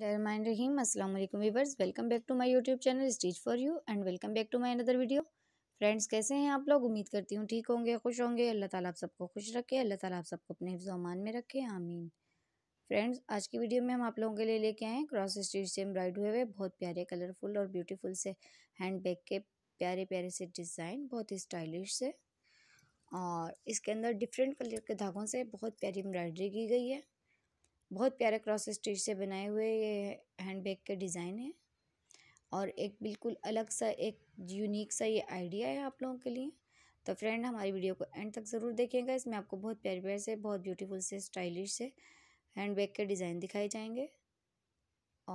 रहीम अस्सलाम viewers welcome back to my YouTube channel stitch for you and welcome back to my another video friends कैसे हैं आप लोग उम्मीद करती हूँ ठीक होंगे खुश होंगे अल्लाह ताला आप सबको खुश रखे अल्लाह ताला आप सबको अपने हिफ्जमान में रखे आमीन फ्रेंड्स आज की वीडियो में हम आप लोगों के लिए लेके आए क्रॉस स्टीच से एम्ब्रॉयड हुए हुए बहुत प्यारे कलरफुल और ब्यूटीफुल से हैंड बैग के प्यारे प्यारे से डिज़ाइन बहुत ही स्टाइलिश से और इसके अंदर डिफरेंट कलर के धागों से बहुत प्यारी एम्ब्रॉयडरी की गई है बहुत प्यारे क्रॉस स्टिच से बनाए हुए ये हैंड बैग के डिज़ाइन है और एक बिल्कुल अलग सा एक यूनिक सा ये आइडिया है आप लोगों के लिए तो फ्रेंड हमारी वीडियो को एंड तक ज़रूर देखेंगे इसमें आपको बहुत प्यारे प्यार से बहुत ब्यूटीफुल से स्टाइलिश से हैंड बैग के डिज़ाइन दिखाए जाएंगे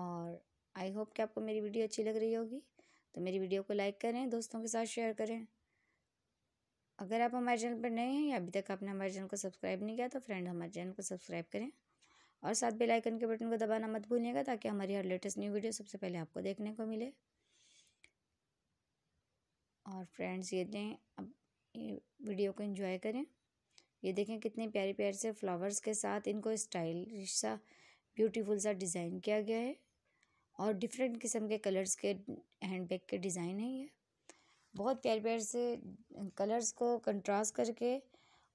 और आई होप कि आपको मेरी वीडियो अच्छी लग रही होगी तो मेरी वीडियो को लाइक करें दोस्तों के साथ शेयर करें अगर आप हमारे चैनल पर नए हैं या अभी तक आपने हमारे चैनल को सब्सक्राइब नहीं किया तो फ्रेंड हमारे चैनल को सब्सक्राइब करें और साथ बेल आइकन के बटन को दबाना मत भूलिएगा ताकि हमारी हर लेटेस्ट न्यू वीडियो सबसे पहले आपको देखने को मिले और फ्रेंड्स ये दें अब ये वीडियो को एंजॉय करें ये देखें कितने प्यारे प्यारे से फ्लावर्स के साथ इनको स्टाइलिश सा ब्यूटीफुल सा डिज़ाइन किया गया है और डिफरेंट किस्म के कलर्स के हैंड बैग के डिज़ाइन हैं ये बहुत प्यारे प्यारे से कलर्स को कंट्रास्ट करके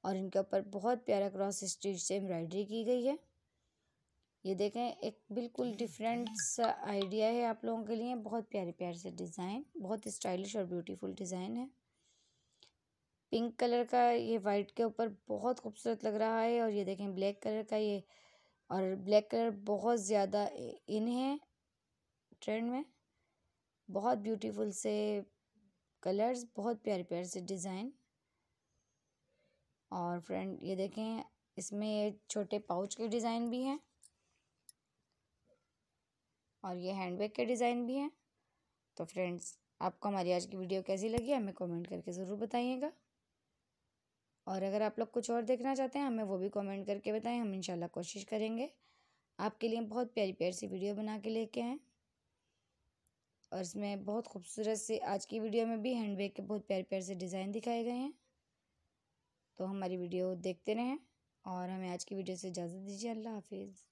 और इनके ऊपर बहुत प्यारा क्रॉस स्टिच से एम्ब्रॉयडरी की गई है ये देखें एक बिल्कुल डिफरेंट आइडिया है आप लोगों के लिए बहुत प्यारे प्यारे से डिज़ाइन बहुत स्टाइलिश और ब्यूटीफुल डिज़ाइन है पिंक कलर का ये वाइट के ऊपर बहुत खूबसूरत लग रहा है और ये देखें ब्लैक कलर का ये और ब्लैक कलर बहुत ज़्यादा इन है ट्रेंड में बहुत ब्यूटीफुल से कलर्स बहुत प्यारे प्यारे से डिज़ाइन और फ्रेंड ये देखें इसमें छोटे पाउच के डिज़ाइन भी हैं और ये हैंड बैग के डिज़ाइन भी हैं तो फ्रेंड्स आपको हमारी आज की वीडियो कैसी लगी हमें कमेंट करके ज़रूर बताइएगा और अगर आप लोग कुछ और देखना चाहते हैं हमें वो भी कमेंट करके बताएं हम इंशाल्लाह कोशिश करेंगे आपके लिए बहुत प्यारी प्यारी सी वीडियो बना के लेके आएँ और इसमें बहुत खूबसूरत से आज की वीडियो में भी हैंड बैग के बहुत प्यारे प्यारे से डिज़ाइन दिखाए गए हैं तो हमारी वीडियो देखते रहें और हमें आज की वीडियो से इजाज़त दीजिए अल्लाह हाफिज़